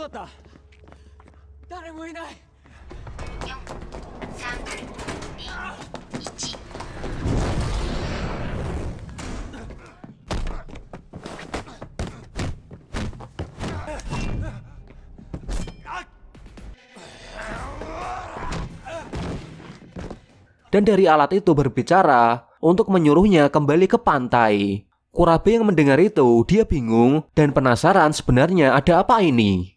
dan dari alat itu berbicara untuk menyuruhnya kembali ke pantai. Kurabe yang mendengar itu, dia bingung dan penasaran sebenarnya ada apa ini.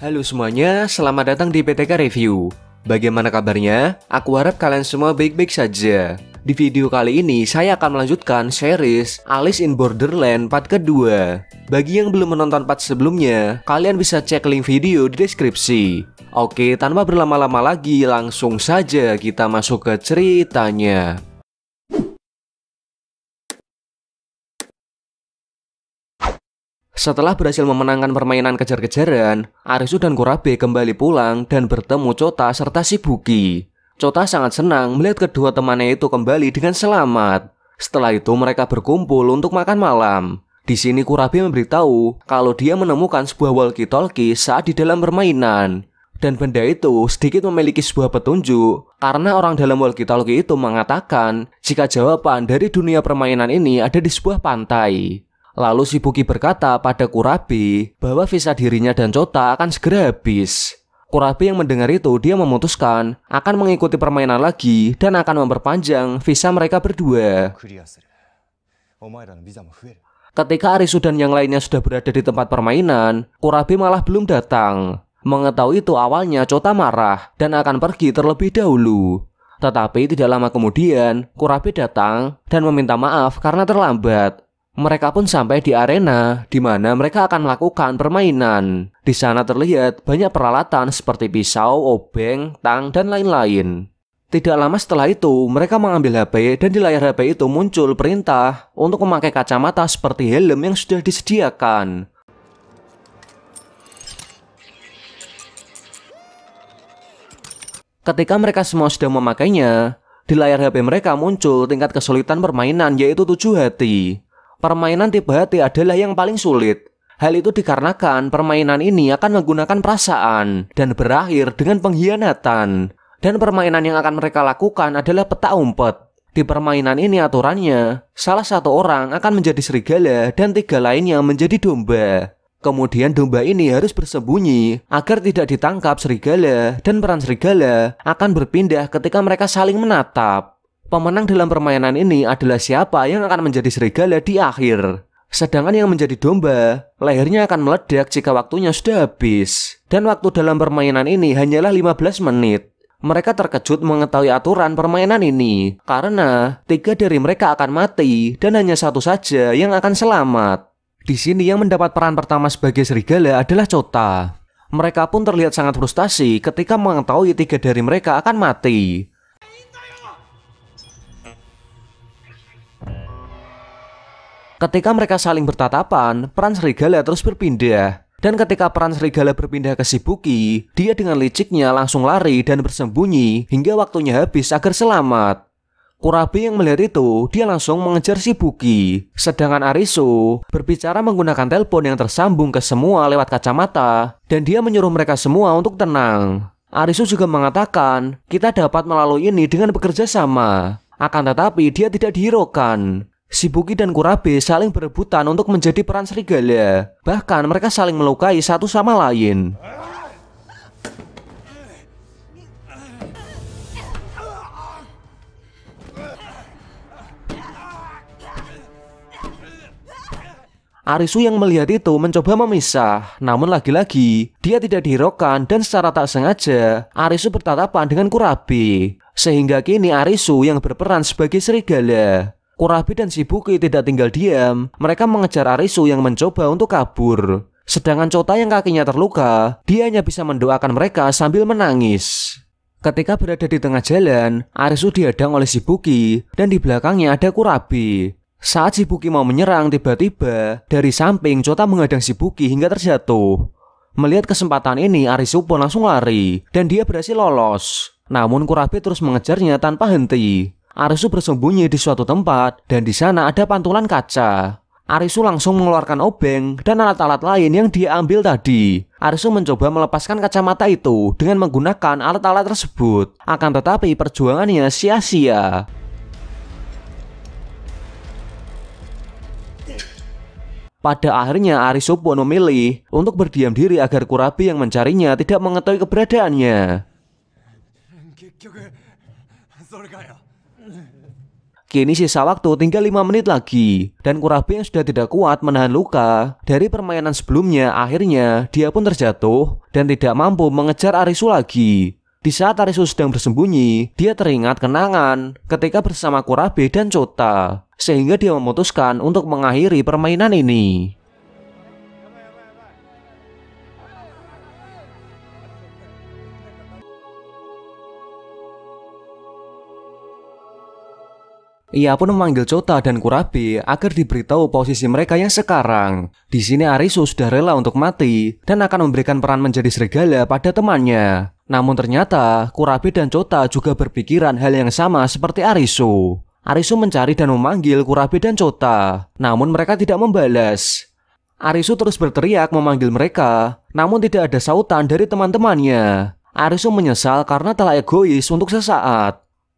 Halo semuanya, selamat datang di PTK Review. Bagaimana kabarnya? Aku harap kalian semua baik-baik saja. Di video kali ini, saya akan melanjutkan series Alice in Borderland part kedua. Bagi yang belum menonton part sebelumnya, kalian bisa cek link video di deskripsi. Oke, tanpa berlama-lama lagi, langsung saja kita masuk ke ceritanya. Setelah berhasil memenangkan permainan kejar-kejaran, Arisu dan Kurabe kembali pulang dan bertemu Cota serta Shibuki. Cota sangat senang melihat kedua temannya itu kembali dengan selamat. Setelah itu mereka berkumpul untuk makan malam. Di sini Kurabe memberitahu kalau dia menemukan sebuah walkie-talkie saat di dalam permainan. Dan benda itu sedikit memiliki sebuah petunjuk karena orang dalam walkie-talkie itu mengatakan jika jawaban dari dunia permainan ini ada di sebuah pantai. Lalu Shibuki berkata pada Kurabi bahwa visa dirinya dan Cota akan segera habis. Kurabi yang mendengar itu dia memutuskan akan mengikuti permainan lagi dan akan memperpanjang visa mereka berdua. Ketika Arisu dan yang lainnya sudah berada di tempat permainan, Kurabi malah belum datang. Mengetahui itu awalnya Cota marah dan akan pergi terlebih dahulu. Tetapi tidak lama kemudian, Kurabi datang dan meminta maaf karena terlambat. Mereka pun sampai di arena, di mana mereka akan melakukan permainan. Di sana terlihat banyak peralatan seperti pisau, obeng, tang, dan lain-lain. Tidak lama setelah itu, mereka mengambil HP dan di layar HP itu muncul perintah untuk memakai kacamata seperti helm yang sudah disediakan. Ketika mereka semua sudah memakainya, di layar HP mereka muncul tingkat kesulitan permainan yaitu 7 hati permainan tipe hati adalah yang paling sulit. Hal itu dikarenakan permainan ini akan menggunakan perasaan dan berakhir dengan pengkhianatan. Dan permainan yang akan mereka lakukan adalah peta umpet. Di permainan ini aturannya, salah satu orang akan menjadi serigala dan tiga lainnya menjadi domba. Kemudian domba ini harus bersembunyi agar tidak ditangkap serigala dan peran serigala akan berpindah ketika mereka saling menatap pemenang dalam permainan ini adalah siapa yang akan menjadi serigala di akhir. Sedangkan yang menjadi domba, lehernya akan meledak jika waktunya sudah habis. Dan waktu dalam permainan ini hanyalah 15 menit. Mereka terkejut mengetahui aturan permainan ini, karena tiga dari mereka akan mati dan hanya satu saja yang akan selamat. Di sini yang mendapat peran pertama sebagai serigala adalah Cota. Mereka pun terlihat sangat frustasi ketika mengetahui tiga dari mereka akan mati. Ketika mereka saling bertatapan, peran serigala terus berpindah. Dan ketika peran serigala berpindah ke Shibuki, dia dengan liciknya langsung lari dan bersembunyi hingga waktunya habis agar selamat. Kurabi yang melihat itu, dia langsung mengejar Sibuki, Sedangkan Arisu berbicara menggunakan telepon yang tersambung ke semua lewat kacamata, dan dia menyuruh mereka semua untuk tenang. Arisu juga mengatakan, kita dapat melalui ini dengan bekerja sama. Akan tetapi dia tidak dihiraukan. Shibuki dan Kurabe saling berebutan untuk menjadi peran serigala. Bahkan mereka saling melukai satu sama lain. Arisu yang melihat itu mencoba memisah, namun lagi-lagi dia tidak dihiraukan dan secara tak sengaja Arisu bertatapan dengan Kurabi. Sehingga kini Arisu yang berperan sebagai serigala Kurabi dan Shibuki tidak tinggal diam. Mereka mengejar Arisu yang mencoba untuk kabur. Sedangkan Chota yang kakinya terluka, dia hanya bisa mendoakan mereka sambil menangis. Ketika berada di tengah jalan, Arisu dihadang oleh Shibuki dan di belakangnya ada Kurabi. Saat Shibuki mau menyerang, tiba-tiba dari samping Chota menghadang Shibuki hingga terjatuh. Melihat kesempatan ini, Arisu pun langsung lari dan dia berhasil lolos. Namun Kurabi terus mengejarnya tanpa henti. Arisu bersembunyi di suatu tempat dan di sana ada pantulan kaca. Arisu langsung mengeluarkan obeng dan alat-alat lain yang dia ambil tadi. Arisu mencoba melepaskan kacamata itu dengan menggunakan alat-alat tersebut. Akan tetapi perjuangannya sia-sia. Pada akhirnya Arisu pun memilih untuk berdiam diri agar Kurabi yang mencarinya tidak mengetahui keberadaannya. Kini sisa waktu tinggal 5 menit lagi, dan Kurabe yang sudah tidak kuat menahan luka dari permainan sebelumnya akhirnya dia pun terjatuh dan tidak mampu mengejar Arisu lagi. Di saat Arisu sedang bersembunyi, dia teringat kenangan ketika bersama Kurabe dan Cota, sehingga dia memutuskan untuk mengakhiri permainan ini. Ia pun memanggil Cota dan Kurabi agar diberitahu posisi mereka yang sekarang. Di sini Arisu sudah rela untuk mati dan akan memberikan peran menjadi serigala pada temannya. Namun ternyata Kurabi dan Cota juga berpikiran hal yang sama seperti Arisu. Arisu mencari dan memanggil Kurabi dan Cota, namun mereka tidak membalas. Arisu terus berteriak memanggil mereka, namun tidak ada sautan dari teman-temannya. Arisu menyesal karena telah egois untuk sesaat.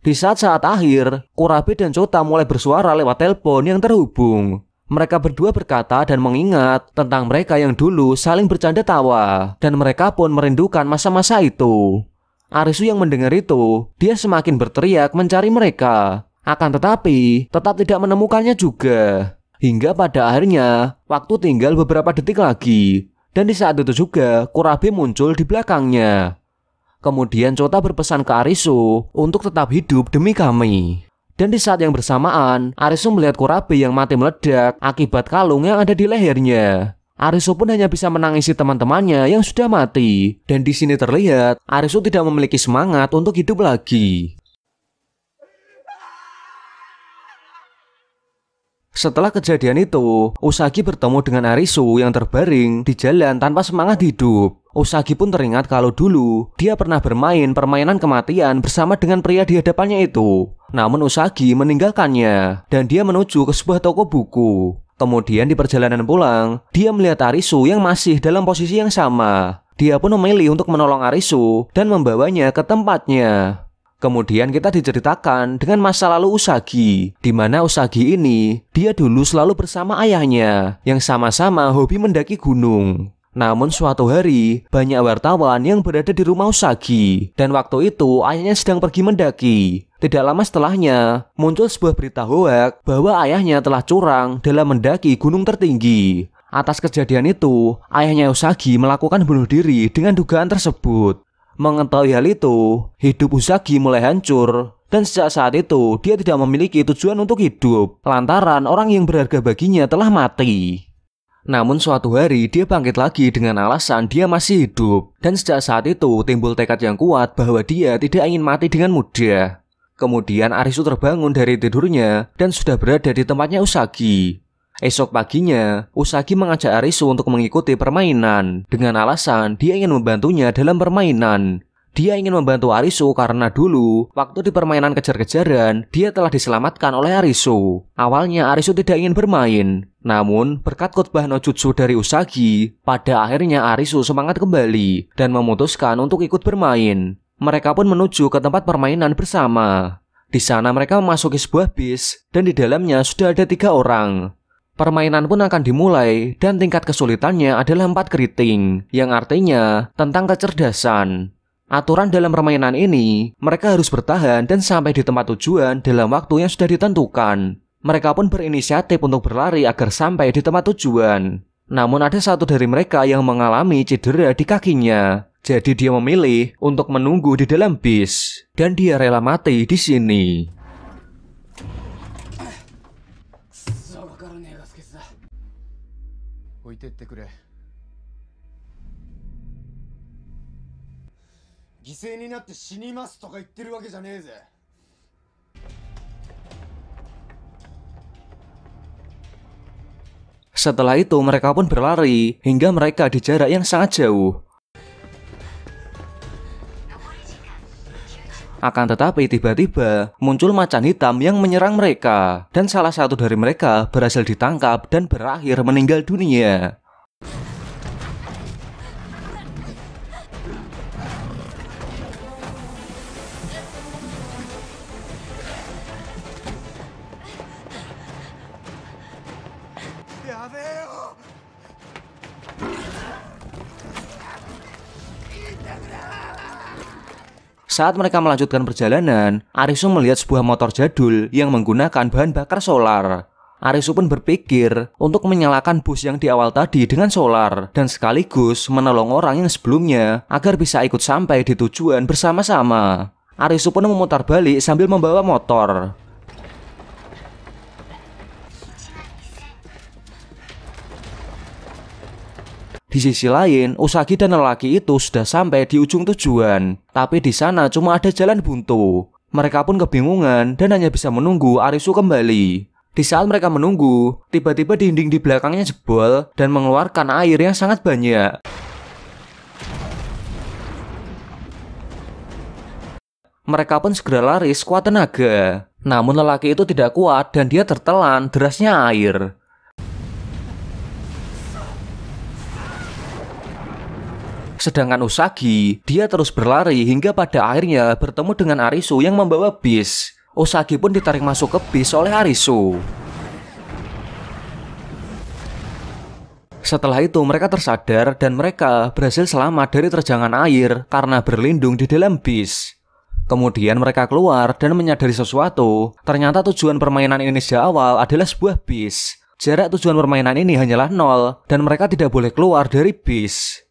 Di saat-saat akhir, Kurabi dan Cota mulai bersuara lewat telepon yang terhubung. Mereka berdua berkata dan mengingat tentang mereka yang dulu saling bercanda tawa, dan mereka pun merindukan masa-masa itu. Arisu yang mendengar itu, dia semakin berteriak mencari mereka. Akan tetapi, tetap tidak menemukannya juga. Hingga pada akhirnya, waktu tinggal beberapa detik lagi. Dan di saat itu juga, Kurabi muncul di belakangnya. Kemudian Cota berpesan ke Arisu untuk tetap hidup demi kami. Dan di saat yang bersamaan, Arisu melihat Kurabe yang mati meledak akibat kalung yang ada di lehernya. Arisu pun hanya bisa menangisi teman-temannya yang sudah mati. Dan di sini terlihat, Arisu tidak memiliki semangat untuk hidup lagi. Setelah kejadian itu, Usagi bertemu dengan Arisu yang terbaring di jalan tanpa semangat hidup. Usagi pun teringat kalau dulu dia pernah bermain permainan kematian bersama dengan pria di hadapannya itu. Namun Usagi meninggalkannya dan dia menuju ke sebuah toko buku. Kemudian di perjalanan pulang, dia melihat Arisu yang masih dalam posisi yang sama. Dia pun memilih untuk menolong Arisu dan membawanya ke tempatnya. Kemudian kita diceritakan dengan masa lalu Usagi, di mana Usagi ini dia dulu selalu bersama ayahnya yang sama-sama hobi mendaki gunung. Namun suatu hari, banyak wartawan yang berada di rumah Usagi dan waktu itu ayahnya sedang pergi mendaki. Tidak lama setelahnya, muncul sebuah berita hoax bahwa ayahnya telah curang dalam mendaki gunung tertinggi. Atas kejadian itu, ayahnya Usagi melakukan bunuh diri dengan dugaan tersebut. Mengetahui hal itu, hidup Usagi mulai hancur dan sejak saat itu dia tidak memiliki tujuan untuk hidup lantaran orang yang berharga baginya telah mati. Namun suatu hari dia bangkit lagi dengan alasan dia masih hidup dan sejak saat itu timbul tekad yang kuat bahwa dia tidak ingin mati dengan mudah. Kemudian Arisu terbangun dari tidurnya dan sudah berada di tempatnya Usagi. Esok paginya, Usagi mengajak Arisu untuk mengikuti permainan dengan alasan dia ingin membantunya dalam permainan. Dia ingin membantu Arisu karena dulu, waktu di permainan kejar-kejaran, dia telah diselamatkan oleh Arisu. Awalnya Arisu tidak ingin bermain, namun berkat khotbah no jutsu dari Usagi, pada akhirnya Arisu semangat kembali dan memutuskan untuk ikut bermain. Mereka pun menuju ke tempat permainan bersama. Di sana mereka memasuki sebuah bis dan di dalamnya sudah ada tiga orang. Permainan pun akan dimulai dan tingkat kesulitannya adalah empat keriting, yang artinya tentang kecerdasan. Aturan dalam permainan ini, mereka harus bertahan dan sampai di tempat tujuan dalam waktu yang sudah ditentukan. Mereka pun berinisiatif untuk berlari agar sampai di tempat tujuan. Namun ada satu dari mereka yang mengalami cedera di kakinya. Jadi dia memilih untuk menunggu di dalam bis dan dia rela mati di sini. Oh, Setelah itu mereka pun berlari hingga mereka di jarak yang sangat jauh. Akan tetapi tiba-tiba muncul macan hitam yang menyerang mereka dan salah satu dari mereka berhasil ditangkap dan berakhir meninggal dunia. Saat mereka melanjutkan perjalanan, Arisu melihat sebuah motor jadul yang menggunakan bahan bakar solar. Arisu pun berpikir untuk menyalakan bus yang di awal tadi dengan solar dan sekaligus menolong orang yang sebelumnya agar bisa ikut sampai di tujuan bersama-sama. Arisu pun memutar balik sambil membawa motor. sisi lain, Usagi dan lelaki itu sudah sampai di ujung tujuan, tapi di sana cuma ada jalan buntu. Mereka pun kebingungan dan hanya bisa menunggu Arisu kembali. Di saat mereka menunggu, tiba-tiba dinding di belakangnya jebol dan mengeluarkan air yang sangat banyak. Mereka pun segera lari sekuat tenaga. Namun lelaki itu tidak kuat dan dia tertelan derasnya air. Sedangkan Usagi, dia terus berlari hingga pada akhirnya bertemu dengan Arisu yang membawa bis. Usagi pun ditarik masuk ke bis oleh Arisu. Setelah itu mereka tersadar dan mereka berhasil selamat dari terjangan air karena berlindung di dalam bis. Kemudian mereka keluar dan menyadari sesuatu, ternyata tujuan permainan Indonesia awal adalah sebuah bis. Jarak tujuan permainan ini hanyalah nol, dan mereka tidak boleh keluar dari bis.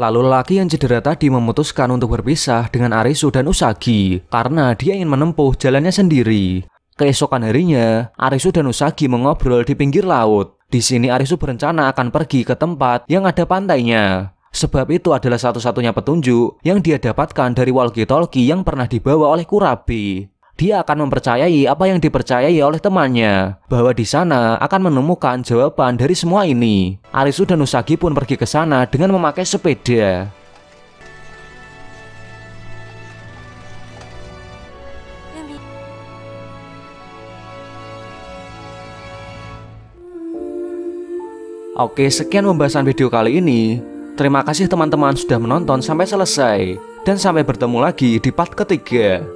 Lalu lelaki yang cedera tadi memutuskan untuk berpisah dengan Arisu dan Usagi karena dia ingin menempuh jalannya sendiri. Keesokan harinya, Arisu dan Usagi mengobrol di pinggir laut. Di sini Arisu berencana akan pergi ke tempat yang ada pantainya sebab itu adalah satu-satunya petunjuk yang dia dapatkan dari walkie-talkie yang pernah dibawa oleh Kurabi. Dia akan mempercayai apa yang dipercayai oleh temannya, bahwa di sana akan menemukan jawaban dari semua ini. Arisu dan Usagi pun pergi ke sana dengan memakai sepeda. Oke, sekian pembahasan video kali ini. Terima kasih teman-teman sudah menonton sampai selesai dan sampai bertemu lagi di part ketiga.